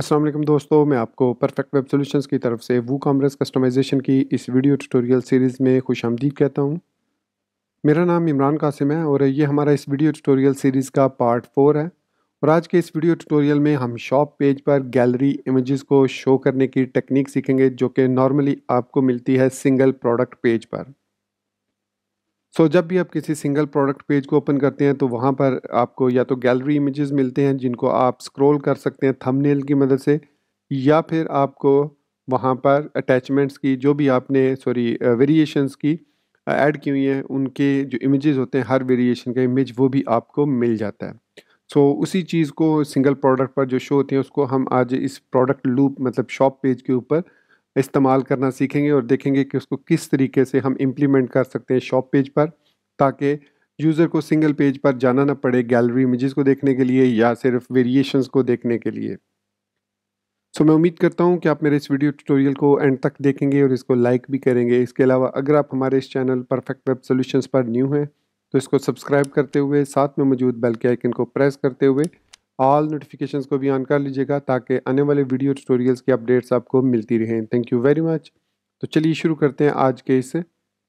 असलम दोस्तों मैं आपको परफेक्ट वेब सॉल्यूशंस की तरफ से वू कॉमर्स कस्टमाइजेशन की इस वीडियो ट्यूटोरियल सीरीज़ में खुश आमदीद कहता हूँ मेरा नाम इमरान कासिम है और ये हमारा इस वीडियो ट्यूटोरियल सीरीज़ का पार्ट फोर है और आज के इस वीडियो ट्यूटोरियल में हम शॉप पेज पर गैलरी इमेजेस को शो करने की टेक्निक सीखेंगे जो कि नॉर्मली आपको मिलती है सिंगल प्रोडक्ट पेज पर सो so, जब भी आप किसी सिंगल प्रोडक्ट पेज को ओपन करते हैं तो वहाँ पर आपको या तो गैलरी इमेजेस मिलते हैं जिनको आप स्क्रॉल कर सकते हैं थंबनेल की मदद से या फिर आपको वहाँ पर अटैचमेंट्स की जो भी आपने सॉरी वेरिएशंस की ऐड की हुई हैं उनके जो इमेजेस होते हैं हर वेरिएशन का इमेज वो भी आपको मिल जाता है सो so, उसी चीज़ को सिंगल प्रोडक्ट पर जो शो होती हैं उसको हम आज इस प्रोडक्ट लूप मतलब शॉप पेज के ऊपर इस्तेमाल करना सीखेंगे और देखेंगे कि उसको किस तरीके से हम इम्प्लीमेंट कर सकते हैं शॉप पेज पर ताकि यूज़र को सिंगल पेज पर जाना ना पड़े गैलरी इमेज़ को देखने के लिए या सिर्फ वेरिएशंस को देखने के लिए सो so, मैं उम्मीद करता हूँ कि आप मेरे इस वीडियो ट्यूटोरियल को एंड तक देखेंगे और इसको लाइक भी करेंगे इसके अलावा अगर आप हमारे इस चैनल परफेक्ट वेब सोल्यूशन पर न्यू हैं तो इसको सब्सक्राइब करते हुए साथ में मौजूद बेल के आइकन को प्रेस करते हुए ऑल नोटिफिकेशंस को भी ऑन कर लीजिएगा ताकि आने वाले वीडियो ट्यूटोरियल्स की अपडेट्स आपको मिलती रहें थैंक यू वेरी मच तो चलिए शुरू करते हैं आज के इस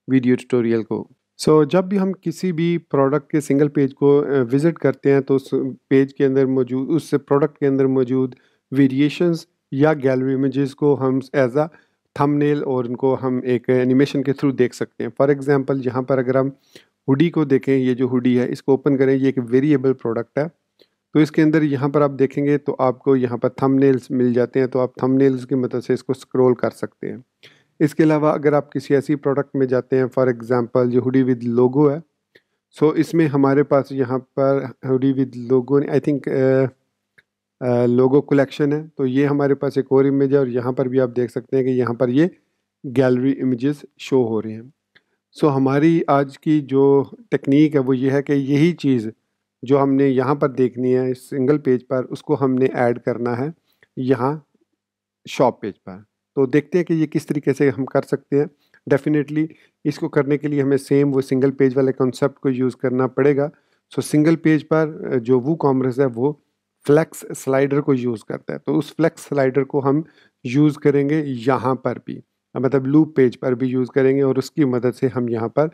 वीडियो ट्यूटोरियल को सो so, जब भी हम किसी भी प्रोडक्ट के सिंगल पेज को विज़िट करते हैं तो उस पेज के अंदर मौजूद उस प्रोडक्ट के अंदर मौजूद वेरिएशंस या गैलरी इमेजेस को हम एज आ थंबनेल और इनको हम एक एनिमेशन के थ्रू देख सकते हैं फॉर एग्जांपल यहाँ पर अगर हम हुडी को देखें ये जो हुडी है इसको ओपन करें ये एक वेरिएबल प्रोडक्ट है तो इसके अंदर यहाँ पर आप देखेंगे तो आपको यहाँ पर थंबनेल्स मिल जाते हैं तो आप थंबनेल्स की मदद से इसको स्क्रॉल कर सकते हैं इसके अलावा अगर आप किसी ऐसी प्रोडक्ट में जाते हैं फॉर एग्ज़ाम्पल जो हुडी विद लोगो है सो so, इसमें हमारे पास यहाँ पर hoodie with logo I think logo collection है तो ये हमारे पास एक और इमेज है और यहाँ पर भी आप देख सकते हैं कि यहाँ पर ये गैलरी इमेजेस शो हो रहे हैं सो so, हमारी आज की जो टेक्निक है वो ये है कि यही चीज़ जो हमने यहाँ पर देखनी है इस सिंगल पेज पर उसको हमने ऐड करना है यहाँ शॉप पेज पर तो देखते हैं कि ये किस तरीके से हम कर सकते हैं डेफिनेटली इसको करने के लिए हमें सेम वो सिंगल पेज वाले कॉन्सेप्ट को यूज़ करना पड़ेगा सो सिंगल पेज पर जो वो कॉमर्स है वो फ्लैक्स स्लाइडर को यूज़ करता है तो उस फ्लैक्स स्लाइडर को हम यूज़ करेंगे यहाँ पर भी मतलब लूप पेज पर भी यूज़ करेंगे और उसकी मदद से हम यहाँ पर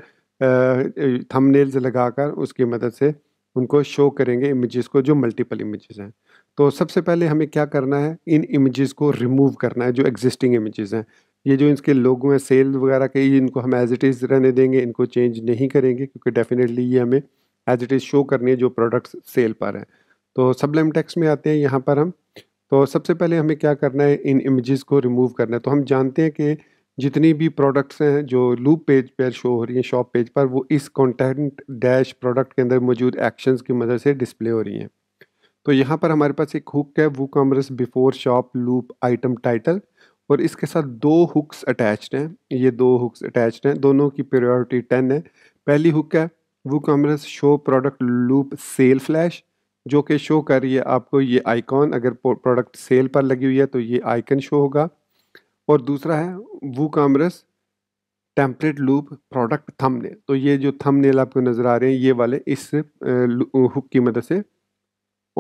थंबनेल्स लगाकर उसकी मदद से उनको शो करेंगे इमेजेस को जो मल्टीपल इमेजेस हैं तो सबसे पहले हमें क्या करना है इन इमेजेस को रिमूव करना है जो एग्जिस्टिंग इमेजेस हैं ये जो इनके लोगो हैं सेल वगैरह के इनको हम एज इट इज़ रहने देंगे इनको चेंज नहीं करेंगे क्योंकि डेफिनेटली ये हमें एज इट इज़ शो करनी है जो प्रोडक्ट्स सेल पर हैं तो सबलेम टैक्स में आते हैं यहाँ पर हम तो सबसे पहले हमें क्या करना है इन इमेजेस को रिमूव करना है तो हम जानते हैं कि जितनी भी प्रोडक्ट्स हैं जो लूप पेज पर शो हो रही हैं शॉप पेज पर वो इस कंटेंट डैश प्रोडक्ट के अंदर मौजूद एक्शंस की मदद से डिस्प्ले हो रही हैं तो यहाँ पर हमारे पास एक हुक है WooCommerce before shop loop item title और इसके साथ दो हुक्स अटैच्ड हैं ये दो हुक्स अटैच्ड हैं दोनों की प्रायोरिटी टेन है पहली हुक है WooCommerce show product loop sale flash जो कि शो कर रही है आपको ये आइकॉन अगर प्रोडक्ट सेल पर लगी हुई है तो ये आइकन शो होगा और दूसरा है WooCommerce template loop product thumbnail तो ये जो थंबनेल आपको नज़र आ रहे हैं ये वाले इस हुक की मदद से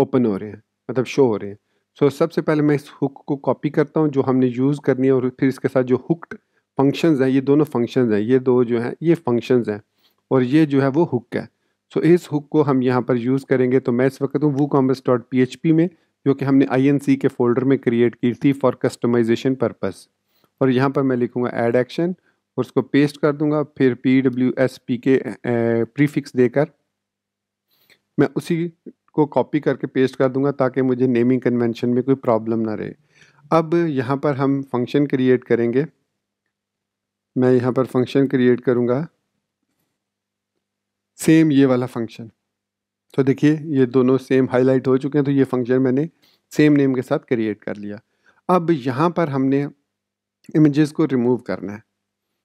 ओपन हो रहे हैं मतलब शो हो रहे हैं सो so, सबसे पहले मैं इस हुक को कॉपी करता हूँ जो हमने यूज़ करनी है और फिर इसके साथ जो हुक्ड फंक्शंस हैं ये दोनों फंक्शंस हैं ये दो जो हैं ये फंक्शंस हैं और ये जो है वो हुक है सो so, इस हुक को हम यहाँ पर यूज़ करेंगे तो मैं इस वक्त हूँ WooCommerce dot P H P में जो कि हमने आई एन सी के फोल्डर में क्रिएट की थी फॉर कस्टमाइजेशन पर्पज़ और यहाँ पर मैं लिखूँगा एड एक्शन और उसको पेस्ट कर दूँगा फिर पी डब्ल्यू एस पी के प्रीफिक्स देकर मैं उसी को कॉपी करके पेस्ट कर दूँगा ताकि मुझे नेमिंग कन्वेंशन में कोई प्रॉब्लम ना रहे अब यहाँ पर हम फंक्शन क्रिएट करेंगे मैं यहाँ पर फंक्शन क्रिएट करूँगा सेम ये वाला फंक्शन तो देखिए ये दोनों सेम हाईलाइट हो चुके हैं तो ये फंक्शन मैंने सेम नेम के साथ क्रिएट कर लिया अब यहाँ पर हमने इमेजेस को रिमूव करना है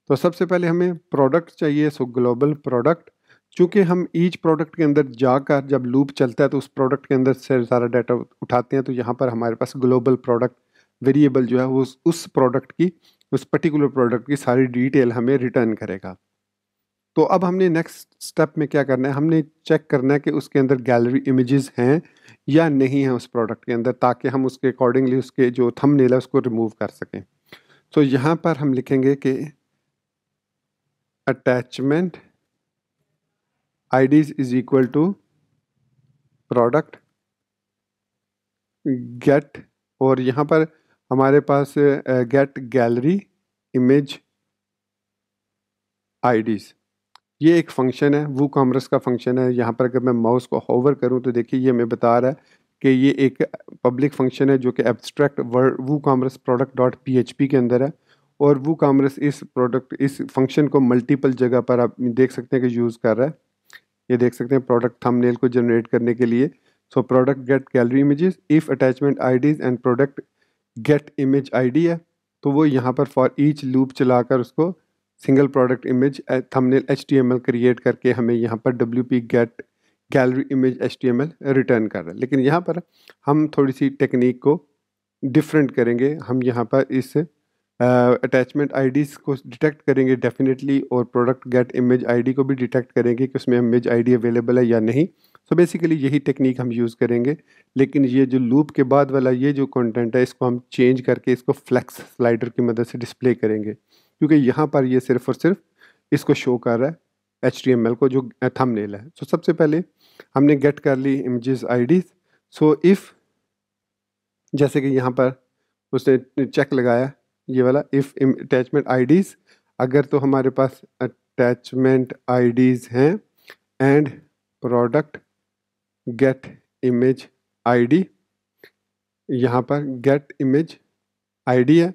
तो सबसे पहले हमें प्रोडक्ट चाहिए सो ग्लोबल प्रोडक्ट चूँकि हम ईच प्रोडक्ट के अंदर जाकर जब लूप चलता है तो उस प्रोडक्ट के अंदर से सारा डाटा उठाते हैं तो यहाँ पर हमारे पास ग्लोबल प्रोडक्ट वेरिएबल जो है वो उस, प्रोडक्ट की उस पर्टिकुलर प्रोडक्ट की सारी डिटेल हमें रिटर्न करेगा तो अब हमने नेक्स्ट स्टेप में क्या करना है हमने चेक करना है कि उसके अंदर गैलरी इमेजेस हैं या नहीं हैं उस प्रोडक्ट के अंदर ताकि हम उसके अकॉर्डिंगली उसके जो थंबनेल है उसको रिमूव कर सकें तो यहाँ पर हम लिखेंगे कि attachment IDs is equal to product get और यहाँ पर हमारे पास गेट गैलरी इमेज आईडीज ये एक फंक्शन है वो कॉमर्स का फंक्शन है यहाँ पर अगर मैं माउस को होवर करूँ तो देखिए ये हमें बता रहा है कि ये एक पब्लिक फंक्शन है जो कि abstract word WooCommerce product dot P के अंदर है और वो कामर्स इस प्रोडक्ट इस फंक्शन को मल्टीपल जगह पर आप देख सकते हैं कि यूज़ कर रहा है ये देख सकते हैं प्रोडक्ट थंबनेल को जनरेट करने के लिए so product get gallery images if attachment IDs and product get image ID है तो वो यहाँ पर फॉर ईच लूप चलाकर उसको single product image thumbnail H create करके हमें यहाँ पर W P get gallery image H return कर रहा है लेकिन यहाँ पर हम थोड़ी सी टेक्निक को डिफरेंट करेंगे हम यहाँ पर इस अटैचमेंट आईडीज़ को डिटेक्ट करेंगे डेफिनेटली और प्रोडक्ट गेट इमेज आईडी को भी डिटेक्ट करेंगे कि उसमें इमेज आईडी अवेलेबल है या नहीं सो so बेसिकली यही टेक्निक हम यूज़ करेंगे लेकिन ये जो लूप के बाद वाला ये जो कंटेंट है इसको हम चेंज करके इसको फ्लैक्स स्लाइडर की मदद से डिस्प्ले करेंगे क्योंकि यहाँ पर ये सिर्फ और सिर्फ इसको शो कर रहा है एच को जो थंबनेल है सो so सबसे पहले हमने गेट कर ली इमेजेस आईडीज सो इफ़ जैसे कि यहाँ पर उसने चेक लगाया ये वाला इफ़ अटैचमेंट आईडीज अगर तो हमारे पास अटैचमेंट आईडीज हैं and product get image ID यहाँ पर गेट इमेज आईडी है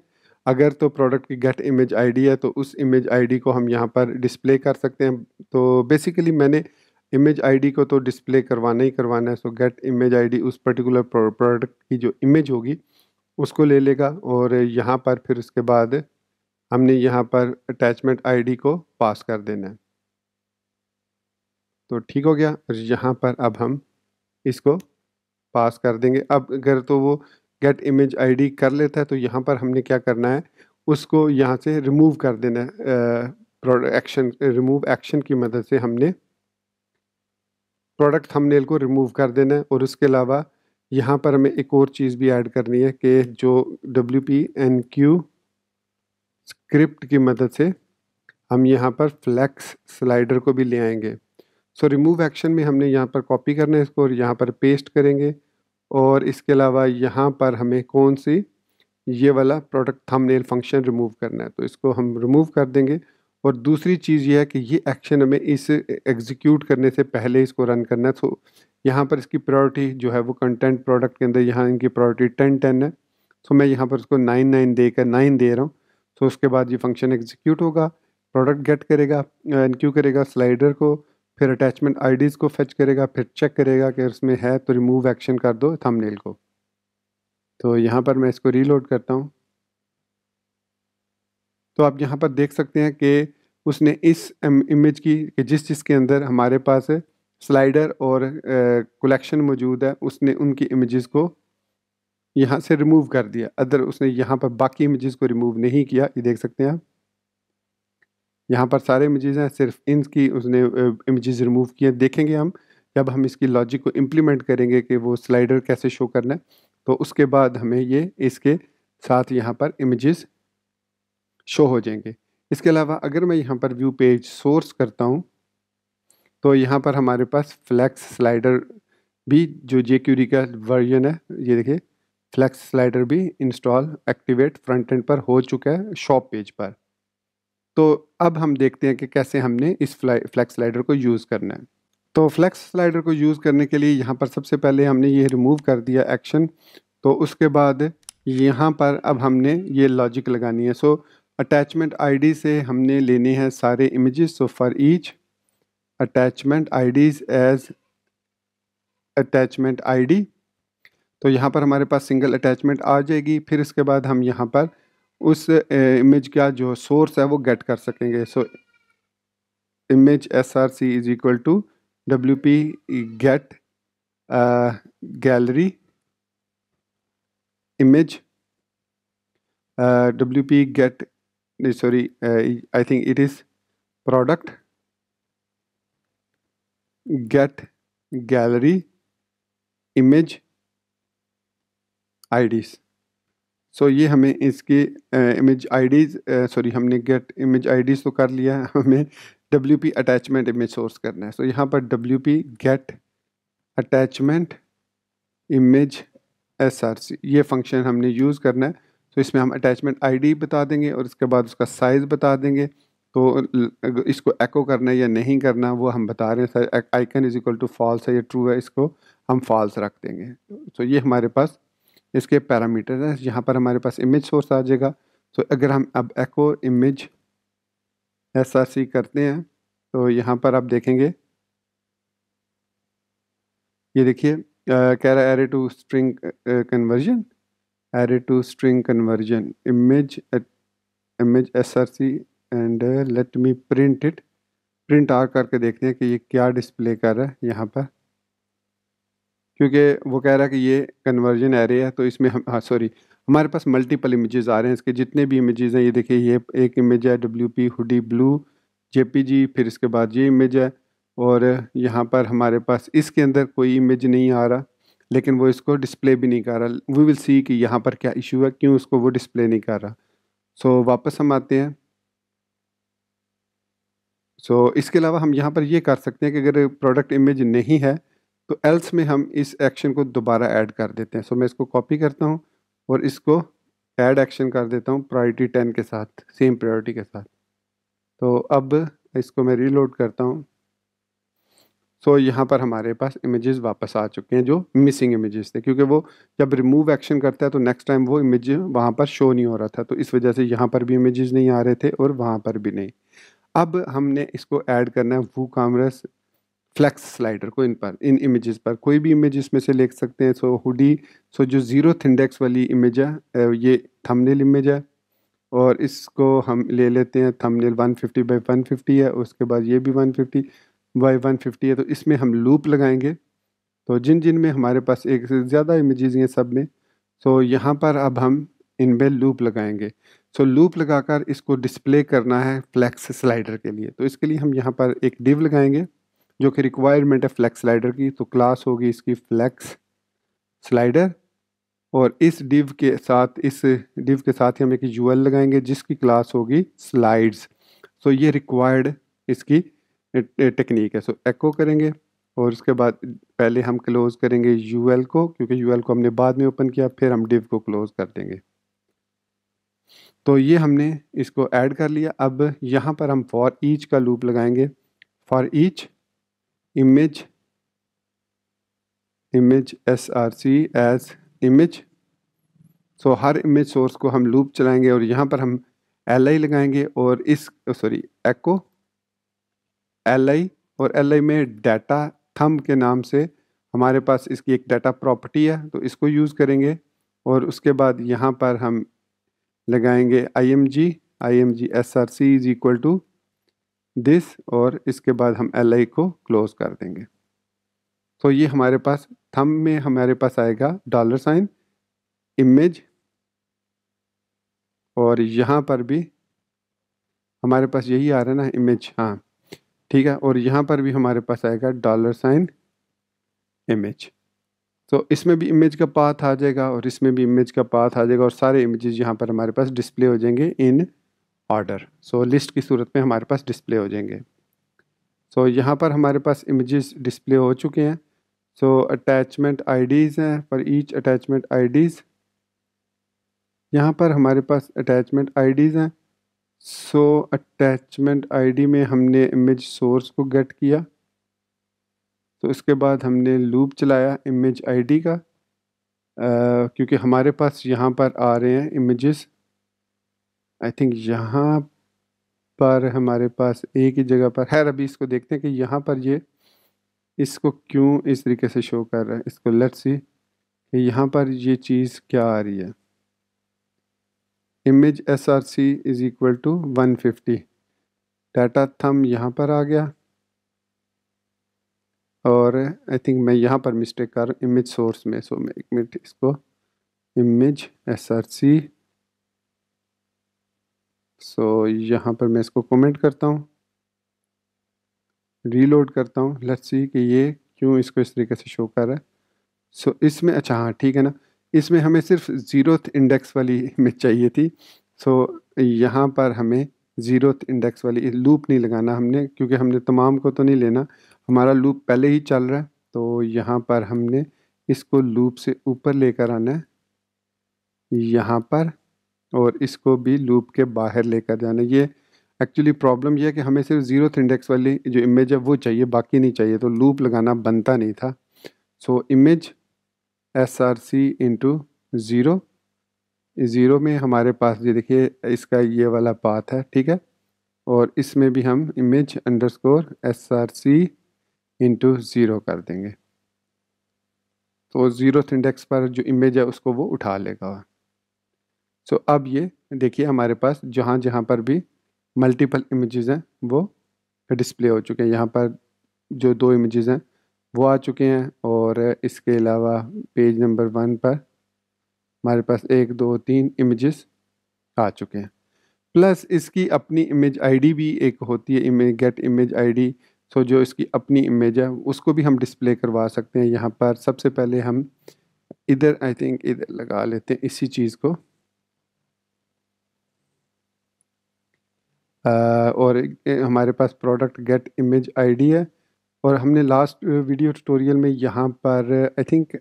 अगर तो प्रोडक्ट की गेट इमेज आईडी है तो उस इमेज आईडी को हम यहाँ पर डिस्प्ले कर सकते हैं तो बेसिकली मैंने इमेज आईडी को तो डिस्प्ले करवाना ही करवाना है सो गेट इमेज आईडी उस पर्टिकुलर प्रोडक्ट की जो इमेज होगी उसको ले लेगा और यहाँ पर फिर उसके बाद हमने यहाँ पर अटैचमेंट आईडी को पास कर देना है तो ठीक हो गया और यहाँ पर अब हम इसको पास कर देंगे अब अगर तो वो गेट इमेज आईडी कर लेता है तो यहाँ पर हमने क्या करना है उसको यहाँ से रिमूव कर देना है एक्शन रिमूव एक्शन की मदद से हमने प्रोडक्ट थंबनेल को रिमूव कर देना है और उसके अलावा यहाँ पर हमें एक और चीज़ भी ऐड करनी है कि जो W P enqueue script की मदद से हम यहाँ पर फ्लैक्स स्लाइडर को भी ले आएंगे सो रिमूव एक्शन में हमने यहाँ पर कॉपी करना है इसको और यहाँ पर पेस्ट करेंगे और इसके अलावा यहाँ पर हमें कौन सी ये वाला प्रोडक्ट थंबनेल फंक्शन रिमूव करना है तो इसको हम रिमूव कर देंगे और दूसरी चीज़ यह है कि ये एक्शन हमें इस एग्जीक्यूट करने से पहले इसको रन करना है तो यहाँ पर इसकी प्रायोरिटी जो है वो कंटेंट प्रोडक्ट के अंदर यहाँ इनकी प्रायोरिटी टेन टेन है तो मैं यहाँ पर उसको नाइन नाइन दे कर नाइन दे रहा हूँ तो उसके बाद ये फंक्शन एग्जीक्यूट होगा प्रोडक्ट गेट करेगा एनक्यू करेगा स्लाइडर को फिर अटैचमेंट आईडीज़ को फेच करेगा फिर चेक करेगा कि उसमें है तो रिमूव एक्शन कर दो थंबनेल को तो यहाँ पर मैं इसको रीलोड करता हूँ तो आप यहाँ पर देख सकते हैं कि उसने इस इमेज की कि जिस के अंदर हमारे पास स्लाइडर और कलेक्शन मौजूद है उसने उनकी इमेजेस को यहाँ से रिमूव कर दिया अदर उसने यहाँ पर बाकी इमेजेस को रिमूव नहीं किया ये देख सकते हैं आप यहाँ पर सारे इमेजेस हैं सिर्फ इनकी उसने इमेजेस रिमूव किए देखेंगे हम जब हम इसकी लॉजिक को इम्प्लीमेंट करेंगे कि वो स्लाइडर कैसे शो करना है तो उसके बाद हमें ये इसके साथ यहाँ पर इमेजेस शो हो जाएंगे इसके अलावा अगर मैं यहाँ पर व्यू पेज सोर्स करता हूँ तो यहाँ पर हमारे पास फ्लैक्स स्लाइडर भी जो जे क्यूरी का वर्जन है ये देखिए फ्लैक्स स्लाइडर भी इंस्टॉल एक्टिवेट फ्रंट एंड पर हो चुका है शॉप पेज पर तो अब हम देखते हैं कि कैसे हमने इस फ्लैक्स स्लाइडर को यूज़ करना है तो फ्लैक्स स्लाइडर को यूज़ करने के लिए यहाँ पर सबसे पहले हमने ये रिमूव कर दिया एक्शन तो उसके बाद यहाँ पर अब हमने ये लॉजिक लगानी है सो अटैचमेंट आईडी से हमने लेने हैं सारे images so for each attachment IDs as attachment ID तो यहाँ पर हमारे पास सिंगल अटैचमेंट आ जाएगी फिर इसके बाद हम यहाँ पर उस इमेज का जो सोर्स है वो गेट कर सकेंगे so image S R C is equal to W P get gallery image W P get Eh, sorry eh, I think it is product get gallery image IDs so so, ये हमें इसके image IDs sorry हमने get image IDs तो कर लिया है हमें W P attachment image source करना है सो so, यहाँ पर W P get attachment image S R C ये फंक्शन हमने यूज़ करना है तो इसमें हम अटैचमेंट आईडी बता देंगे और इसके बाद उसका साइज़ बता देंगे तो इसको एको करना है या नहीं करना वो हम बता रहे हैं icon is equal to false है या ट्रू है इसको हम फॉल्स रख देंगे तो ये हमारे पास इसके पैरामीटर हैं यहाँ पर हमारे पास इमेज सोर्स आ जाएगा तो अगर हम अब echo image S R C करते हैं तो यहाँ पर आप देखेंगे ये देखिए कह रहा है array to string conversion array to string conversion image at image src and let me print it print R करके देखते हैं कि ये क्या डिस्प्ले कर रहा है यहाँ पर क्योंकि वो कह रहा है कि ये कन्वर्जन एरे है तो इसमें हम हाँ सॉरी हमारे पास मल्टीपल इमेजेस आ रहे हैं इसके जितने भी इमेजेस हैं ये देखिए ये एक इमेज है W P hoodie blue G फिर इसके बाद ये इमेज है और यहाँ पर हमारे पास इसके अंदर कोई इमेज नहीं आ रहा लेकिन वो इसको डिस्प्ले भी नहीं कर रहा वी विल सी कि यहाँ पर क्या इशू है क्यों उसको वो डिस्प्ले नहीं कर रहा सो so, वापस हम आते हैं सो so, इसके अलावा हम यहाँ पर ये कर सकते हैं कि अगर प्रोडक्ट इमेज नहीं है तो एल्स में हम इस एक्शन को दोबारा ऐड कर देते हैं सो so, मैं इसको कॉपी करता हूँ और इसको ऐड एक्शन कर देता हूँ प्रायोरिटी टेन के साथ सेम प्रायोरिटी के साथ तो अब इसको मैं रीलोड करता हूँ सो so, यहाँ पर हमारे पास इमेजेस वापस आ चुके हैं जो मिसिंग इमेजेस थे क्योंकि वो जब रिमूव एक्शन करता है तो नेक्स्ट टाइम वो इमेज वहाँ पर शो नहीं हो रहा था तो इस वजह से यहाँ पर भी इमेजेस नहीं आ रहे थे और वहाँ पर भी नहीं अब हमने इसको ऐड करना है वो कामरस फ्लैक्स स्लाइडर को इन पर इन इमेजेस पर कोई भी इमेज इसमें से ले सकते हैं सो हुडी सो जो ज़ीरो थिंडेक्स वाली इमेज है ये थमनेल इमेज है और इसको हम ले लेते हैं फिफ्टी बाई वन फिफ्टी है उसके बाद ये भी फिफ्टी वाई वन फिफ्टी है तो इसमें हम लूप लगाएंगे तो जिन जिन में हमारे पास एक से ज़्यादा इमेजेस हैं सब में सो यहाँ पर अब हम इनमें लूप लगाएंगे सो लूप लगाकर इसको डिस्प्ले करना है फ्लैक्स स्लाइडर के लिए तो इसके लिए हम यहाँ पर एक डिव लगाएंगे जो कि रिक्वायरमेंट है फ्लैक्स स्लाइडर की तो क्लास होगी इसकी फ्लैक्स स्लाइडर और इस डिव के साथ इस डिव के साथ ही हम एक यूएल लगाएंगे जिसकी क्लास होगी स्लाइड्स सो ये रिक्वायर्ड इसकी टेक्निक है सो एको करेंगे और उसके बाद पहले हम क्लोज़ करेंगे यू को क्योंकि यू को हमने बाद में ओपन किया फिर हम डिव को क्लोज़ कर देंगे तो ये हमने इसको ऐड कर लिया अब यहाँ पर हम फॉर ईच का लूप लगाएंगे for each image image S R C as image so हर इमेज सोर्स को हम लूप चलाएंगे और यहाँ पर हम एल आई लगाएंगे और इस सॉरी एक्ो एल आई और एल आई में डाटा थम के नाम से हमारे पास इसकी एक डाटा प्रॉपर्टी है तो इसको यूज़ करेंगे और उसके बाद यहाँ पर हम लगाएंगे I M G I M G S R C is equal to this और इसके बाद हम एल आई को क्लोज़ कर देंगे तो ये हमारे पास थम में हमारे पास आएगा डॉलर साइन इमेज और यहाँ पर भी हमारे पास यही आ रहा है ना इमेज हाँ ठीक है और यहाँ पर भी हमारे पास आएगा डॉलर साइन इमेज तो इसमें भी इमेज का पाथ आ जाएगा और इसमें भी इमेज का पाथ आ जाएगा और सारे इमेजेस यहाँ पर हमारे पास डिस्प्ले हो जाएंगे इन ऑर्डर सो लिस्ट की सूरत में हमारे पास डिस्प्ले हो जाएंगे सो so, यहाँ पर हमारे पास इमेजेस डिस्प्ले हो चुके हैं सो अटैचमेंट आईडीज़ हैं फॉर ईच अटैचमेंट आईडीज़ यहाँ पर हमारे पास अटैचमेंट आईडीज़ हैं सो अटैचमेंट आईडी में हमने इमेज सोर्स को गेट किया तो इसके बाद हमने लूप चलाया इमेज आईडी का क्योंकि हमारे पास यहाँ पर आ रहे हैं इमेजेस आई थिंक यहाँ पर हमारे पास एक ही जगह पर है अभी इसको देखते हैं कि यहाँ पर ये इसको क्यों इस तरीके से शो कर रहा है इसको लेट्स सी यहाँ पर ये चीज़ क्या आ रही है image S R C is equal to one fifty data thumb यहाँ पर आ गया और आई थिंक मैं यहाँ पर मिस्टेक कर रहा हूँ इमेज सोर्स में सो मैं एक मिनट इसको image S R C so यहाँ पर मैं इसको कमेंट करता हूँ रीलोड करता हूँ लेट्स सी कि ये क्यों इसको इस तरीके से शो कर रहा है सो so, इसमें अच्छा हाँ ठीक है ना इसमें हमें सिर्फ ज़ीरोथ इंडेक्स वाली इमेज चाहिए थी सो यहाँ पर हमें ज़ीरोथ इंडेक्स वाली लूप नहीं लगाना हमने क्योंकि हमने तमाम को तो नहीं लेना हमारा लूप पहले ही चल रहा है तो यहाँ पर हमने इसको लूप से ऊपर लेकर आना है यहाँ पर और इसको भी लूप के बाहर लेकर जाना ये एक्चुअली प्रॉब्लम यह है कि हमें सिर्फ ज़ीरोथ इंडेक्स वाली जो इमेज है वो चाहिए बाकी नहीं चाहिए तो लूप लगाना बनता नहीं था so image S R C into zero zero में हमारे पास ये देखिए इसका ये वाला पाथ है ठीक है और इसमें भी हम image underscore S R C into zero कर देंगे तो ज़ीरो इंडेक्स पर जो इमेज है उसको वो उठा लेगा सो so, अब ये देखिए हमारे पास जहाँ जहाँ पर भी मल्टीपल इमेजेस हैं वो डिस्प्ले हो चुके हैं यहाँ पर जो दो इमेजेस हैं वो आ चुके हैं और इसके अलावा पेज नंबर वन पर हमारे पास एक दो तीन इमेजेस आ चुके हैं प्लस इसकी अपनी इमेज आईडी भी एक होती है image get image ID so जो इसकी अपनी इमेज है उसको भी हम डिस्प्ले करवा सकते हैं यहाँ पर सबसे पहले हम इधर आई थिंक इधर लगा लेते हैं इसी चीज़ को आ, और हमारे पास प्रोडक्ट गेट इमेज आईडी है और हमने लास्ट वीडियो ट्यूटोरियल में यहाँ पर आई थिंक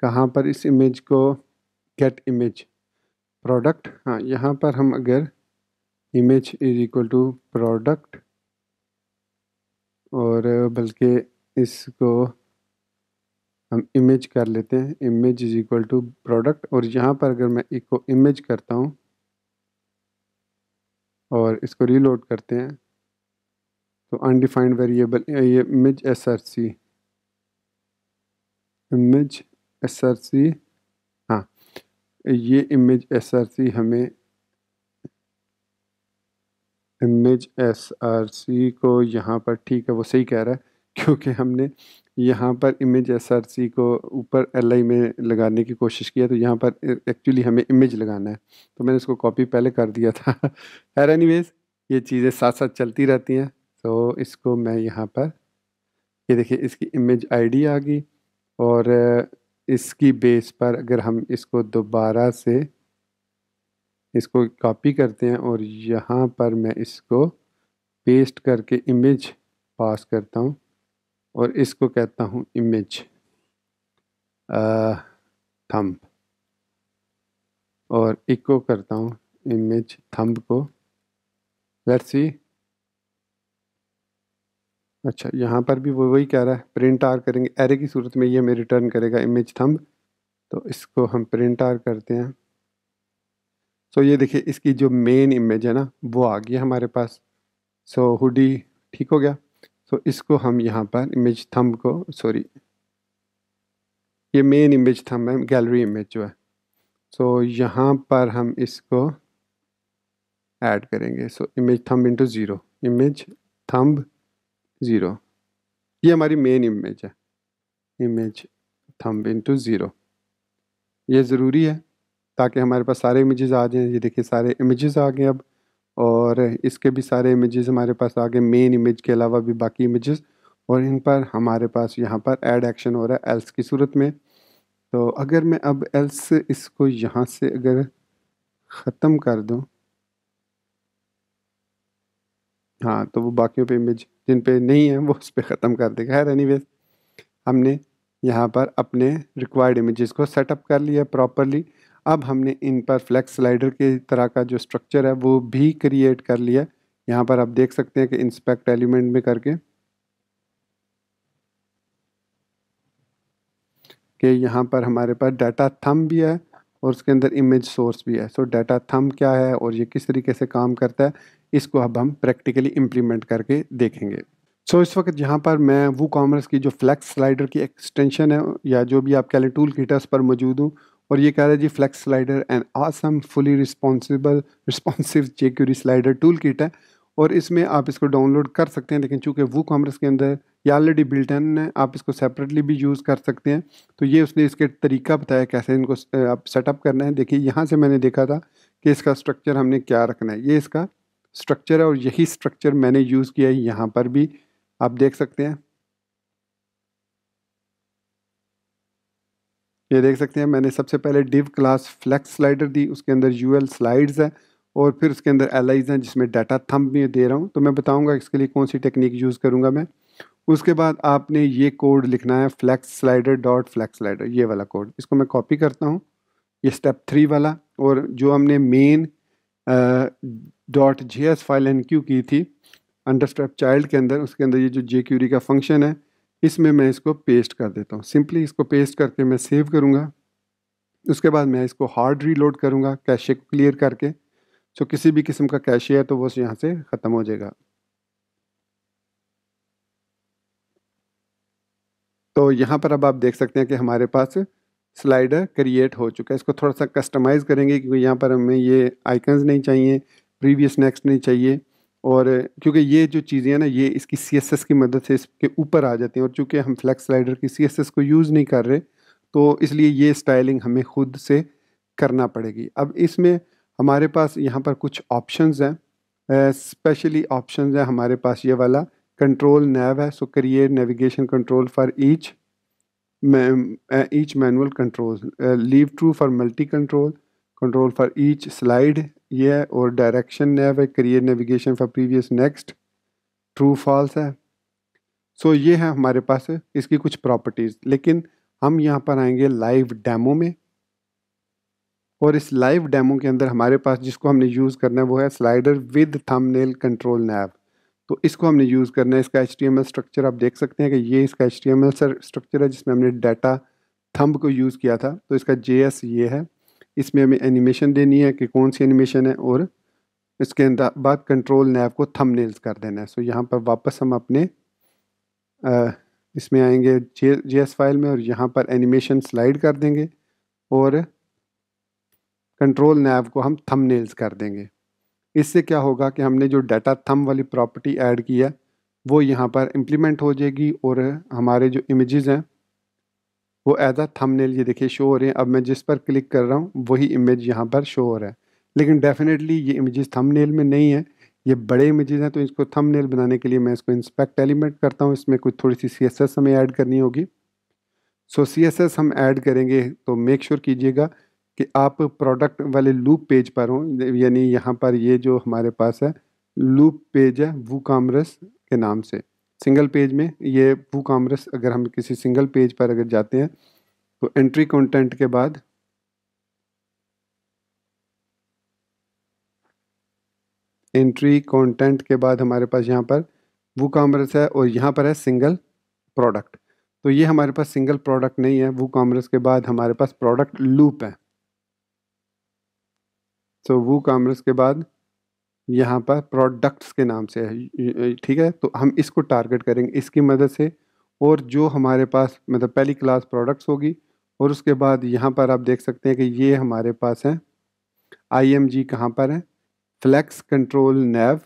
कहाँ पर इस इमेज को गेट इमेज प्रोडक्ट हाँ यहाँ पर हम अगर image is equal to product और uh, बल्कि इसको हम इमेज कर लेते हैं image is equal to product और यहाँ पर अगर मैं इसको इमेज करता हूँ और इसको रीलोड करते हैं तो अनडिफाइंड वेरिएबल ये S R C image S R C हाँ ये एस आर सी हमें इमेज एस आर सी को यहाँ पर ठीक है वो सही कह रहा है क्योंकि हमने यहाँ पर इमेज एस आर सी को ऊपर एल आई में लगाने की कोशिश किया तो यहाँ पर एक्चुअली हमें इमेज लगाना है तो मैंने इसको कॉपी पहले कर दिया था खैर एनी ये चीज़ें साथ साथ चलती रहती हैं तो इसको मैं यहाँ पर ये देखिए इसकी इमेज आईडी आ गई और इसकी बेस पर अगर हम इसको दोबारा से इसको कॉपी करते हैं और यहाँ पर मैं इसको पेस्ट करके इमेज पास करता हूँ और इसको कहता हूँ इमेज थंब और इको करता हूँ इमेज थंब को लेट्स सी अच्छा यहाँ पर भी वो वही कह रहा है प्रिंट आर करेंगे एरे की सूरत में ये हमें रिटर्न करेगा इमेज थंब तो इसको हम प्रिंट आर करते हैं सो ये देखिए इसकी जो मेन इमेज है ना वो आ गई हमारे पास सो हुडी ठीक हो गया सो इसको हम यहाँ पर इमेज थंब को सॉरी ये मेन इमेज थंब है गैलरी इमेज जो है सो यहाँ पर हम इसको ऐड करेंगे so image thumb into zero image thumb zero ये हमारी मेन इमेज है इमेज थंब इनटू ज़ीरो ये ज़रूरी है ताकि हमारे पास सारे इमेजेस आ जाएं ये देखिए सारे इमेजेस आ गए अब और इसके भी सारे इमेजेस हमारे पास आ गए मेन इमेज के अलावा भी बाकी इमेजेस और इन पर हमारे पास यहाँ पर एड एक्शन हो रहा है एल्स की सूरत में तो अगर मैं अब एल्स इसको यहाँ से अगर ख़त्म कर दूँ हाँ तो वो बाकियों पे इमेज जिन पे नहीं है वो उस पर ख़त्म कर देगा खैर एनी हमने यहाँ पर अपने रिक्वायर्ड इमेजेस को सेटअप कर लिया प्रॉपरली अब हमने इन पर फ्लैक्स स्लाइडर के तरह का जो स्ट्रक्चर है वो भी क्रिएट कर लिया यहाँ पर आप देख सकते हैं कि इंस्पेक्ट एलिमेंट में करके कि यहाँ पर हमारे पास डाटा थम भी है और उसके अंदर इमेज सोर्स भी है सो डाटा थम क्या है और ये किस तरीके से काम करता है इसको अब हम प्रैक्टिकली इम्प्लीमेंट करके देखेंगे सो so, इस वक्त जहाँ पर मैं वो कॉमर्स की जो फ्लैक्स स्लाइडर की एक्सटेंशन है या जो भी आप कह लें टूल किटर्स पर मौजूद हूँ और ये कह रहे जी flex slider and awesome fully responsible responsive jQuery slider toolkit है और इसमें आप इसको डाउनलोड कर सकते हैं लेकिन चूंकि वो कॉमर्स के अंदर या ऑलरेडी बिल्टन है आप इसको सेपरेटली भी यूज़ कर सकते हैं तो ये उसने इसके तरीका बताया कैसे इनको आप सेटअप करना है देखिए यहाँ से मैंने देखा था कि इसका स्ट्रक्चर हमने क्या रखना है ये इसका स्ट्रक्चर है और यही स्ट्रक्चर मैंने यूज़ किया है यहाँ पर भी आप देख सकते हैं ये देख सकते हैं मैंने सबसे पहले डिव क्लास फ्लैक्स स्लाइडर दी उसके अंदर यूएल स्लाइड्स है और फिर उसके अंदर आईज हैं जिसमें डाटा थंब भी दे रहा हूँ तो मैं बताऊँगा इसके लिए कौन सी टेक्निक यूज़ करूँगा मैं उसके बाद आपने ये कोड लिखना है flex slider dot flex slider ये वाला कोड इसको मैं कॉपी करता हूँ ये स्टेप थ्री वाला और जो हमने main dot J S file enqueue की थी स्टेप चाइल्ड के अंदर उसके अंदर ये जो जे क्यूरी का फंक्शन है इसमें मैं इसको पेस्ट कर देता हूँ सिंपली इसको पेस्ट करके मैं सेव करूँगा उसके बाद मैं इसको हार्ड रीलोड करूँगा कैशे को क्लियर करके सो किसी भी किस्म का कैशे है तो वो यहाँ से ख़त्म हो जाएगा तो यहाँ पर अब आप देख सकते हैं कि हमारे पास स्लाइडर क्रिएट हो चुका है इसको थोड़ा सा कस्टमाइज़ करेंगे क्योंकि यहाँ पर हमें ये आइकन्स नहीं चाहिए प्रीवियस नेक्स्ट नहीं चाहिए और क्योंकि ये जो चीज़ें हैं ना ये इसकी सी की मदद से इसके ऊपर आ जाती हैं और चूँकि हम फ्लैक्स स्लाइडर की सी को यूज़ नहीं कर रहे तो इसलिए ये स्टाइलिंग हमें खुद से करना पड़ेगी अब इसमें हमारे पास यहाँ पर कुछ ऑप्शन हैं स्पेशली ऑप्शन हैं हमारे पास ये वाला कंट्रोल नैव है so create navigation control for each Uh, each manual controls uh, leave true for multi control control for each slide ये है और डायरेक्शन नैब है career navigation for previous next true false है so so, ये है हमारे पास इसकी कुछ प्रॉपर्टीज़ लेकिन हम यहाँ पर आएंगे लाइव डेमो में और इस लाइव डेमो के अंदर हमारे पास जिसको हमने यूज़ करना है वो है slider with thumbnail control nav तो इसको हमने यूज़ करना है इसका एच स्ट्रक्चर आप देख सकते हैं कि ये इसका एच स्ट्रक्चर है जिसमें हमने डाटा थंब को यूज़ किया था तो इसका जे ये है इसमें हमें एनिमेशन देनी है कि कौन सी एनिमेशन है और इसके बाद कंट्रोल नैब को नेल्स कर देना है सो यहाँ पर वापस हम अपने आ, इसमें आएंगे जे जे फाइल में और यहाँ पर एनिमेशन स्लाइड कर देंगे और कंट्रोल नैब को हम नेल्स कर देंगे इससे क्या होगा कि हमने जो डाटा थम वाली प्रॉपर्टी ऐड की है वो यहाँ पर इम्प्लीमेंट हो जाएगी और हमारे जो इमेजेस हैं वो एज आ थंबनेल ये देखिए शो हो रहे हैं अब मैं जिस पर क्लिक कर रहा हूँ वही इमेज यहाँ पर शो हो रहा है लेकिन डेफिनेटली ये इमेजेस थंबनेल में नहीं है ये बड़े इमेजेस हैं तो इसको थंबनेल बनाने के लिए मैं इसको इंस्पेक्ट एलिमेंट करता हूँ इसमें कुछ थोड़ी सी सी हमें ऐड करनी होगी सो so, सी हम ऐड करेंगे तो मेक श्योर sure कीजिएगा कि आप प्रोडक्ट वाले लूप पेज पर हों यानी यहाँ पर ये जो हमारे पास है लूप पेज है वो कामरस के नाम से सिंगल पेज में ये वो कामरस अगर हम किसी सिंगल पेज पर अगर जाते हैं तो एंट्री कंटेंट के बाद एंट्री कंटेंट के बाद हमारे पास यहाँ पर वो कामरस है और यहाँ पर है सिंगल प्रोडक्ट तो ये हमारे पास सिंगल प्रोडक्ट नहीं है वो कामरस के बाद हमारे पास प्रोडक्ट लूप है सो तो वो कॉमर्स के बाद यहाँ पर प्रोडक्ट्स के नाम से है ठीक है तो हम इसको टारगेट करेंगे इसकी मदद से और जो हमारे पास मतलब पहली क्लास प्रोडक्ट्स होगी और उसके बाद यहाँ पर आप देख सकते हैं कि ये हमारे पास हैं आई एम जी कहाँ पर है फ्लैक्स कंट्रोल नैव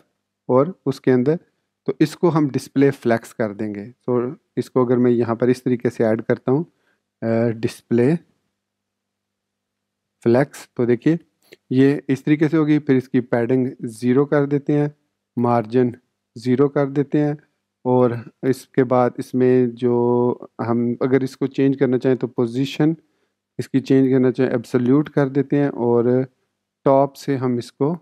और उसके अंदर तो इसको हम डिस्प्ले फ्लैक्स कर देंगे तो इसको अगर मैं यहाँ पर इस तरीके से ऐड करता हूँ डिस्प्ले फ्लैक्स तो देखिए ये इस तरीके से होगी फिर इसकी पैडिंग ज़ीरो कर देते हैं मार्जिन ज़ीरो कर देते हैं और इसके बाद इसमें जो हम अगर इसको चेंज करना चाहें तो पोजीशन इसकी चेंज करना चाहें एब्सोल्यूट कर देते हैं और टॉप से हम इसको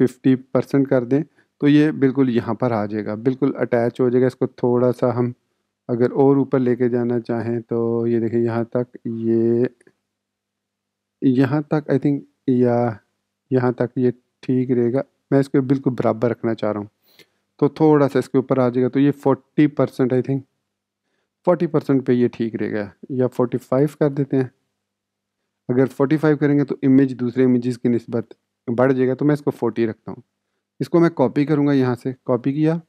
50 परसेंट कर दें तो ये बिल्कुल यहाँ पर आ जाएगा बिल्कुल अटैच हो जाएगा इसको थोड़ा सा हम अगर और ऊपर लेके जाना चाहें तो ये देखें यहाँ तक ये यहाँ तक आई थिंक या यहाँ तक ये ठीक रहेगा मैं इसको बिल्कुल बराबर रखना चाह रहा हूँ तो थोड़ा सा इसके ऊपर आ जाएगा तो ये forty percent I think forty percent पर यह ठीक रहेगा या फोर्टी फाइव कर देते हैं अगर फोर्टी फाइव करेंगे तो इमेज दूसरे इमेज़ की नस्बत बढ़ जाएगा तो मैं इसको फोर्टी रखता हूँ इसको मैं कॉपी करूँगा यहाँ से कॉपी किया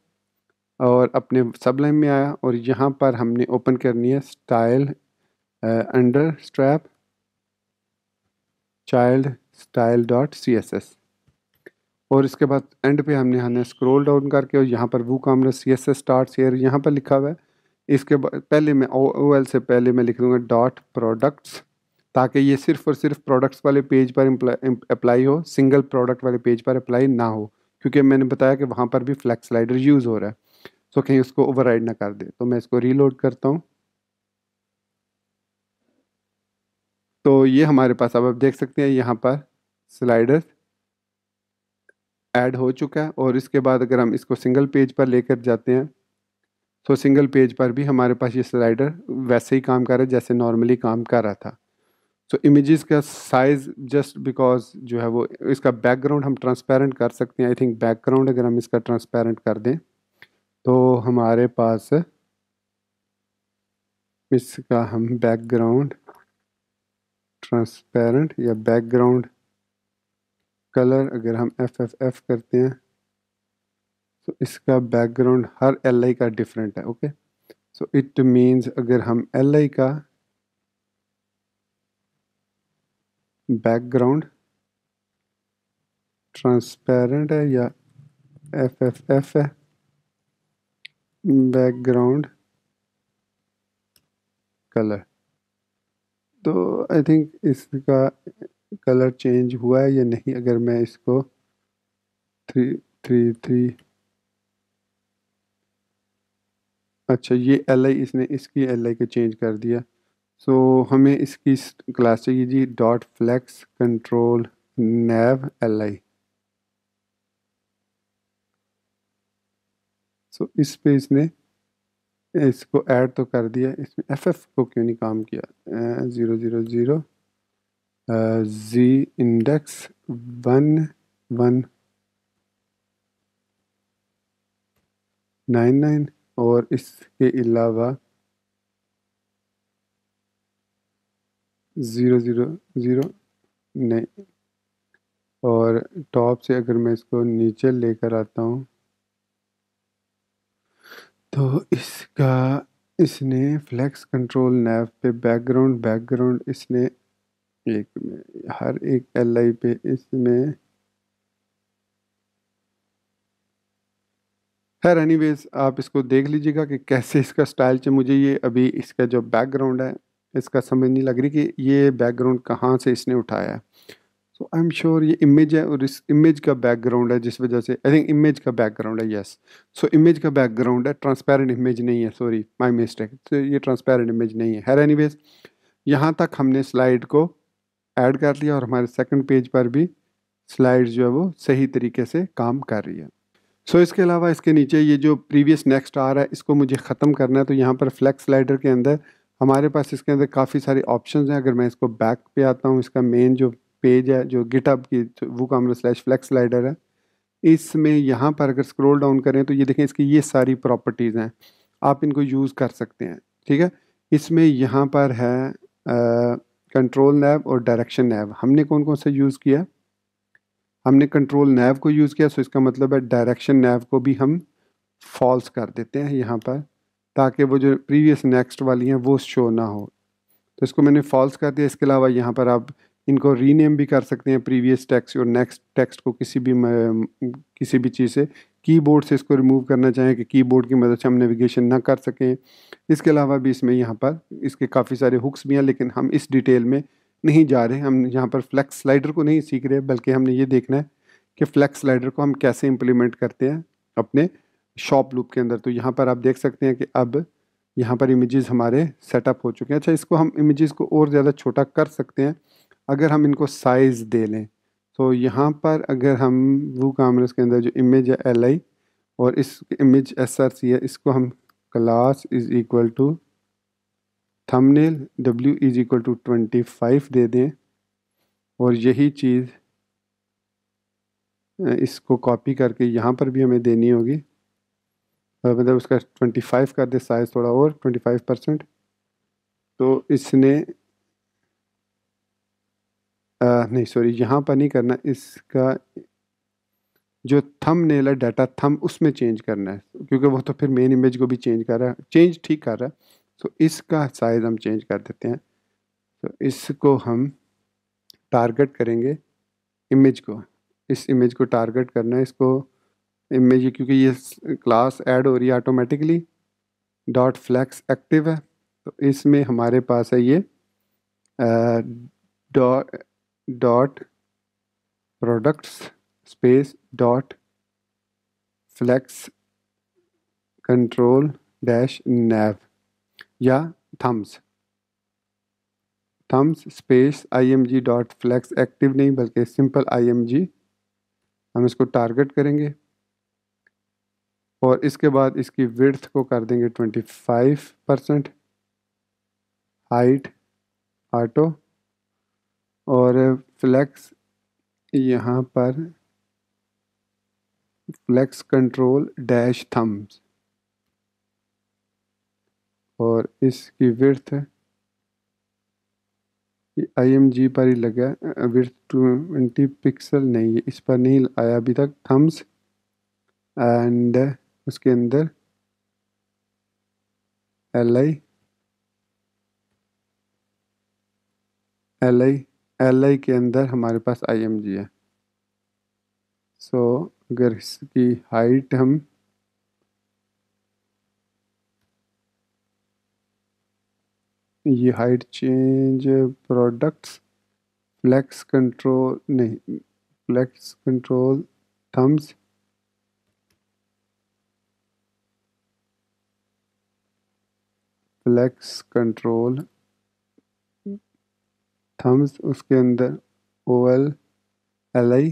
और अपने सब लाइन में आया और यहाँ पर हमने ओपन करनी है style understrap child style dot C S S और इसके बाद एंड पे हमने हमने स्क्रोल डाउन करके और यहाँ पर वो कामरा C S S start C यहाँ पर लिखा हुआ है इसके बाद पहले मैं ओ एल से पहले मैं लिख दूँगा डॉट प्रोडक्ट्स ताकि ये सिर्फ और सिर्फ प्रोडक्ट्स वाले पेज पर अप्लाई हो सिंगल प्रोडक्ट वाले पेज पर अप्लाई ना हो क्योंकि मैंने बताया कि वहाँ पर भी फ्लैक्स स्लाइडर यूज़ हो रहा है सो कहीं उसको ओवर ना कर दे तो मैं इसको रीलोड करता हूँ तो ये हमारे पास अब आप देख सकते हैं यहाँ पर स्लाइडर ऐड हो चुका है और इसके बाद अगर हम इसको सिंगल पेज पर लेकर जाते हैं तो सिंगल पेज पर भी हमारे पास ये स्लाइडर वैसे ही काम कर रहा है जैसे नॉर्मली काम कर रहा था सो so, इमेजेस का साइज़ जस्ट बिकॉज जो है वो इसका बैकग्राउंड हम ट्रांसपेरेंट कर सकते हैं आई थिंक बैकग्राउंड अगर हम इसका ट्रांसपेरेंट कर दें तो हमारे पास इसका हम बैकग्राउंड ट्रांसपेरेंट या बैकग्राउंड कलर अगर हम एफ एफ एफ करते हैं तो इसका बैकग्राउंड हर एल आई का डिफरेंट है ओके सो इट मीन्स अगर हम एल आई का बैकग्राउंड ट्रांसपेरेंट है या एफ एफ एफ है बैकग्राउंड कलर तो आई थिंक इसका कलर चेंज हुआ है या नहीं अगर मैं इसको थ्री थ्री थ्री अच्छा ये एल आई इसने इसकी एल आई को चेंज कर दिया सो so, हमें इसकी क्लास चाहिए G dot flex control nav L I so इस पे इसने इसको ऐड तो कर दिया इसमें एफ एफ को क्यों नहीं काम किया zero zero zero Z index one one nine nine और इसके अलावा ज़ीरो ज़ीरो ज़ीरो नहीं और टॉप से अगर मैं इसको नीचे लेकर आता हूँ तो इसका इसने फ्लैक्स कंट्रोल नैब पे बैकग्राउंड बैकग्राउंड इसने एक में हर एक एल आई पे इसमें खैर एनीवेज आप इसको देख लीजिएगा कि कैसे इसका स्टाइल चाहिए मुझे ये अभी इसका जो बैकग्राउंड है इसका समझ नहीं लग रही कि ये बैकग्राउंड कहाँ से इसने उठाया है सो आई एम श्योर ये इमेज है और इस इमेज का बैकग्राउंड है जिस वजह से आई थिंक इमेज का बैकग्राउंड है यस सो इमेज का बैकग्राउंड है ट्रांसपेरेंट इमेज नहीं है सॉरी माय मिस्टेक तो ये ट्रांसपेरेंट इमेज नहीं है एनी वेज यहाँ तक हमने स्लाइड को ऐड कर लिया और हमारे सेकंड पेज पर भी स्लाइड जो है वो सही तरीके से काम कर रही है सो so, इसके अलावा इसके नीचे ये जो प्रीवियस नेक्स्ट आ रहा है इसको मुझे ख़त्म करना है तो यहाँ पर फ्लैक्स स्लाइडर के अंदर हमारे पास इसके अंदर काफ़ी सारे ऑप्शन हैं अगर मैं इसको बैक पे आता हूँ इसका मेन जो पेज है जो गिटअप की तो वो कामर स्लैश फ्लैक्स स्लाइडर है इसमें यहाँ पर अगर स्क्रॉल डाउन करें तो ये देखें इसकी ये सारी प्रॉपर्टीज़ हैं आप इनको यूज़ कर सकते हैं ठीक है इसमें यहाँ पर है कंट्रोल नैब और डायरेक्शन नैब हमने कौन कौन सा यूज़ किया हमने कंट्रोल नैब को यूज़ किया सो इसका मतलब है डायरेक्शन नैब को भी हम फॉल्स कर देते हैं यहाँ पर ताकि वो जो प्रीवियस नेक्स्ट वाली हैं वो शो ना हो तो इसको मैंने फॉल्स कर दिया इसके अलावा यहाँ पर आप इनको रीनेम भी कर सकते हैं प्रीवियस टेक्स्ट और नेक्स्ट टेक्स्ट को किसी भी किसी भी चीज़ से कीबोर्ड से इसको रिमूव करना चाहें कि कीबोर्ड की मदद से हम नेविगेशन ना कर सकें इसके अलावा भी इसमें यहाँ पर इसके काफ़ी सारे हुक्स भी हैं लेकिन हम इस डिटेल में नहीं जा रहे हम यहाँ पर फ्लैक्स स्लाइडर को नहीं सीख रहे बल्कि हमने ये देखना है कि फ्लैक्स स्लाइडर को हम कैसे इम्प्लीमेंट करते हैं अपने शॉप लूप के अंदर तो यहाँ पर आप देख सकते हैं कि अब यहाँ पर इमेजेस हमारे सेटअप हो चुके हैं अच्छा इसको हम इमेजेस को और ज़्यादा छोटा कर सकते हैं अगर हम इनको साइज़ दे लें तो यहाँ पर अगर हम वो कामर्स के अंदर जो इमेज है एल आई और इस इमेज एस आर सी है इसको हम class is equal to thumbnail W is equal to twenty five दे दें और यही चीज़ इसको कॉपी करके यहाँ पर भी हमें देनी होगी और मतलब उसका ट्वेंटी फाइव कर दे साइज़ थोड़ा और ट्वेंटी फाइव परसेंट तो इसने आ, नहीं सॉरी यहाँ पर नहीं करना इसका जो थम नेलर डाटा थम उसमें चेंज करना है क्योंकि वो तो फिर मेन इमेज को भी चेंज कर रहा है चेंज ठीक कर रहा है तो इसका साइज़ हम चेंज कर देते हैं तो इसको हम टारगेट करेंगे इमेज को इस इमेज को टारगेट करना है इसको इमेज क्योंकि ये क्लास ऐड हो रही है ऑटोमेटिकली डॉट फ्लैक्स एक्टिव है तो इसमें हमारे पास है ये dot dot products space dot flex control dash nav या thumbs thumbs space I M G dot flex active नहीं बल्कि सिंपल आई एम जी हम इसको टारगेट करेंगे और इसके बाद इसकी विर्थ को कर देंगे twenty five percent height auto और फ्लेक्स यहाँ पर फ्लेक्स कंट्रोल डैश थम्स और इसकी विर्थ आई एम जी पर ही लगा विर्थ ट्वेंटी पिक्सल नहीं है इस पर नहीं आया अभी तक थम्स एंड उसके अंदर L I L I L के अंदर हमारे पास आई एम जी है सो so, अगर इसकी हाइट हम ये height change products flex control नहीं flex control thumbs flex control thumbs उसके अंदर ओ एल एल आई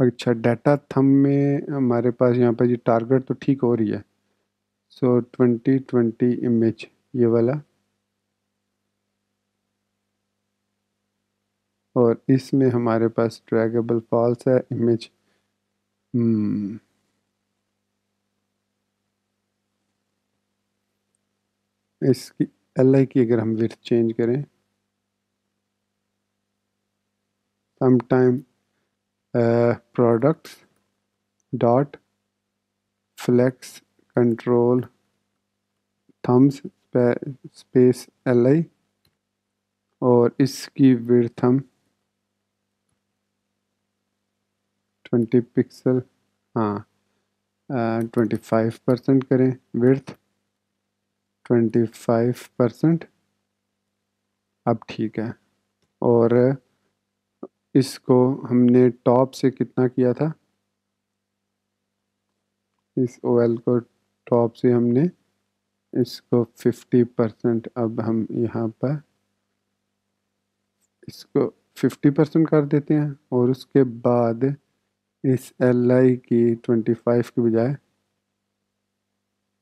अच्छा डाटा थम में हमारे पास यहाँ पर ये टारगेट तो ठीक हो रही है सो ट्वेंटी ट्वेंटी इमेज ये वाला और इसमें हमारे पास ट्रैगेबल फॉल्स है इमेज hmm। इसकी లైక్ ఇఫ్ విడ్ చేంజ్ కరే some time uh products dot flex control thumbs पे स्पेस एल ए और इसकी विड्थ हम 20 पिक्सेल हां 25% करें विड्थ ट्वेंटी फाइव परसेंट अब ठीक है और इसको हमने टॉप से कितना किया था इस ऑयल को टॉप से हमने इसको फिफ्टी परसेंट अब हम यहाँ पर इसको फिफ्टी परसेंट कर देते हैं और उसके बाद इस एल आई की ट्वेंटी फाइव के बजाय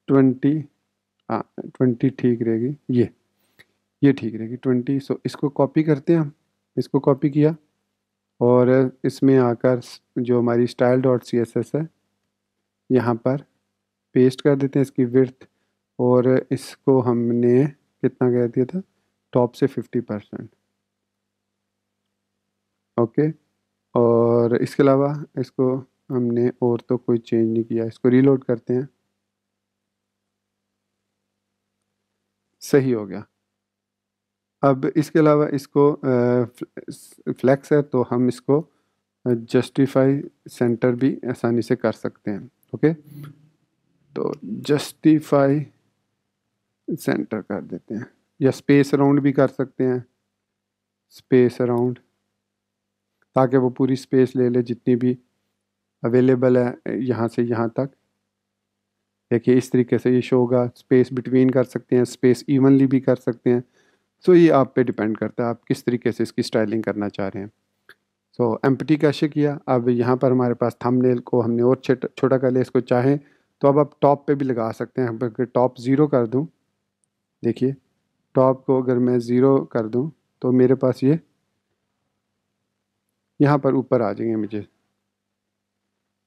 ट्वेंटी हाँ ट्वेंटी ठीक रहेगी ये ये ठीक रहेगी ट्वेंटी सो इसको कॉपी करते हैं हम इसको कॉपी किया और इसमें आकर जो हमारी style dot C S S है यहाँ पर पेस्ट कर देते हैं इसकी विर्थ और इसको हमने कितना कह दिया था टॉप से फिफ्टी परसेंट ओके और इसके अलावा इसको हमने और तो कोई चेंज नहीं किया इसको रीलोड करते हैं सही हो गया अब इसके अलावा इसको फ्लैक्स है तो हम इसको जस्टिफाई सेंटर भी आसानी से कर सकते हैं ओके तो जस्टिफाई सेंटर कर देते हैं या स्पेस अराउंड भी कर सकते हैं स्पेस अराउंड ताकि वो पूरी स्पेस ले ले जितनी भी अवेलेबल है यहाँ से यहाँ तक देखिए इस तरीके से ये शो होगा स्पेस बिटवीन कर सकते हैं स्पेस इवनली भी कर सकते हैं सो ये आप पे डिपेंड करता है आप किस तरीके से इसकी स्टाइलिंग करना चाह रहे हैं सो so, एम्पटी कैसे किया अब यहाँ पर हमारे पास थंबनेल को हमने और छोटा कर लिया इसको चाहें तो अब आप टॉप पे भी लगा सकते हैं अगर टॉप ज़ीरो कर दूँ देखिए टॉप को अगर मैं ज़ीरो कर दूँ तो मेरे पास ये यहाँ पर ऊपर आ जाएंगे मुझे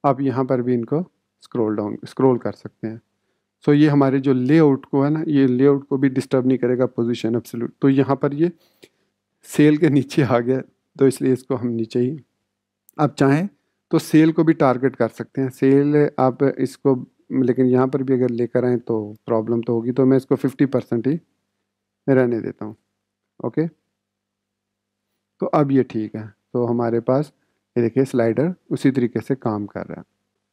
आप यहाँ पर भी इनको स्क्रॉल डाउन स्क्रॉल कर सकते हैं सो so, ये हमारे जो लेआउट को है ना ये लेआउट को भी डिस्टर्ब नहीं करेगा पोजीशन एब्सोल्यूट तो यहाँ पर ये सेल के नीचे आ गया तो इसलिए इसको हम नीचे ही आप चाहें तो सेल को भी टारगेट कर सकते हैं सेल आप इसको लेकिन यहाँ पर भी अगर लेकर आएँ तो प्रॉब्लम तो होगी तो मैं इसको फिफ्टी परसेंट ही रहने देता हूँ ओके तो अब ये ठीक है तो हमारे पास ये देखिए स्लाइडर उसी तरीके से काम कर रहा है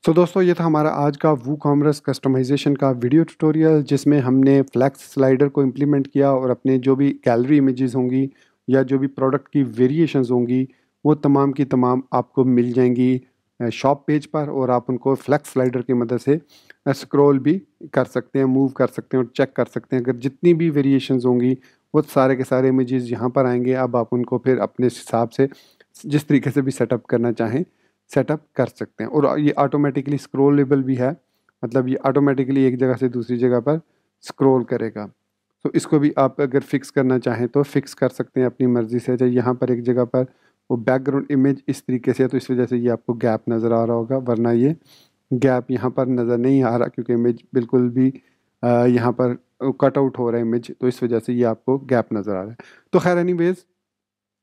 तो दोस्तों ये था हमारा आज का वू कॉमर्स कस्टमाइजेशन का वीडियो ट्यूटोरियल जिसमें हमने फ्लैक्स स्लाइडर को इम्प्लीमेंट किया और अपने जो भी गैलरी इमेजेस होंगी या जो भी प्रोडक्ट की वेरिएशंस होंगी वो तमाम की तमाम आपको मिल जाएंगी शॉप पेज पर और आप उनको फ्लैक्स स्लाइडर की मदद से स्क्रोल भी कर सकते हैं मूव कर सकते हैं और चेक कर सकते हैं अगर जितनी भी वेरिएशन होंगी वो सारे के सारे इमेज़ यहाँ पर आएंगे अब आप उनको फिर अपने हिसाब से जिस तरीके से भी सेटअप करना चाहें सेटअप कर सकते हैं और ये ऑटोमेटिकली स्क्रोलेबल भी है मतलब ये ऑटोमेटिकली एक जगह से दूसरी जगह पर स्क्रोल करेगा तो इसको भी आप अगर फिक्स करना चाहें तो फिक्स कर सकते हैं अपनी मर्ज़ी से चाहे यहाँ पर एक जगह पर वो बैकग्राउंड इमेज इस तरीके से है तो इस वजह से ये आपको गैप नज़र आ रहा होगा वरना ये गैप यहाँ पर नज़र नहीं आ रहा क्योंकि इमेज बिल्कुल भी यहाँ पर कट आउट हो रहा है इमेज तो इस वजह से ये आपको गैप नज़र आ रहा है तो खैर एनी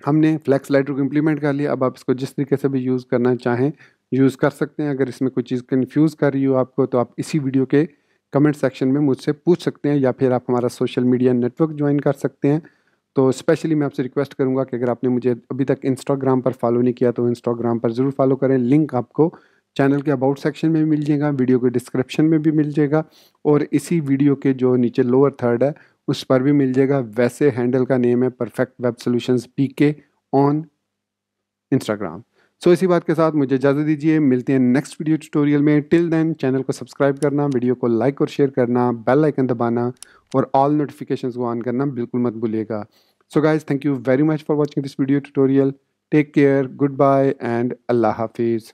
हमने फ्लैक्स लाइटर को इम्प्लीमेंट कर लिया अब आप इसको जिस तरीके से भी यूज़ करना चाहें यूज़ कर सकते हैं अगर इसमें कोई चीज़ कन्फ्यूज़ कर रही हो आपको तो आप इसी वीडियो के कमेंट सेक्शन में मुझसे पूछ सकते हैं या फिर आप हमारा सोशल मीडिया नेटवर्क ज्वाइन कर सकते हैं तो स्पेशली मैं आपसे रिक्वेस्ट करूंगा कि अगर आपने मुझे अभी तक इंस्टाग्राम पर फॉलो नहीं किया तो इंस्टाग्राम पर ज़रूर फॉलो करें लिंक आपको चैनल के अबाउट सेक्शन में भी मिल जाएगा वीडियो के डिस्क्रिप्शन में भी मिल जाएगा और इसी वीडियो के जो नीचे लोअर थर्ड है उस पर भी मिल जाएगा वैसे हैंडल का नेम है perfect web solution P K on Instagram so इसी बात के साथ मुझे इजाज़त दीजिए मिलते हैं नेक्स्ट वीडियो ट्यूटोरियल में टिल देन चैनल को सब्सक्राइब करना वीडियो को लाइक और शेयर करना बेल आइकन दबाना और ऑल नोटिफिकेशन को ऑन करना बिल्कुल मत भूलिएगा so guys thank you very much for watching this video tutorial take care goodbye and अल्लाह हाफिज़